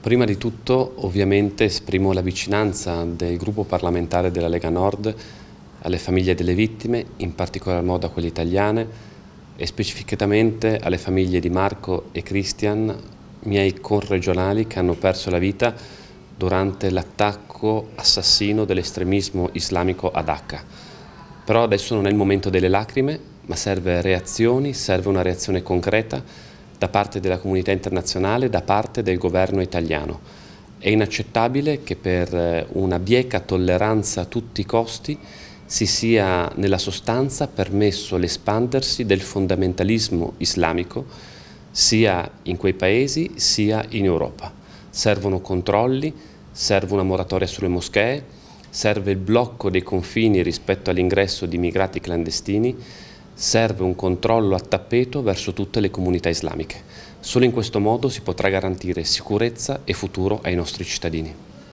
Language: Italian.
Prima di tutto ovviamente esprimo la vicinanza del gruppo parlamentare della Lega Nord alle famiglie delle vittime, in particolar modo a quelle italiane e specificatamente alle famiglie di Marco e Christian, miei corregionali che hanno perso la vita durante l'attacco assassino dell'estremismo islamico ad Dacca. Però adesso non è il momento delle lacrime, ma serve reazioni, serve una reazione concreta da parte della comunità internazionale, da parte del governo italiano. È inaccettabile che per eh, una bieca tolleranza a tutti i costi si sia nella sostanza permesso l'espandersi del fondamentalismo islamico sia in quei paesi sia in Europa. Servono controlli, serve una moratoria sulle moschee, serve il blocco dei confini rispetto all'ingresso di immigrati clandestini, serve un controllo a tappeto verso tutte le comunità islamiche. Solo in questo modo si potrà garantire sicurezza e futuro ai nostri cittadini.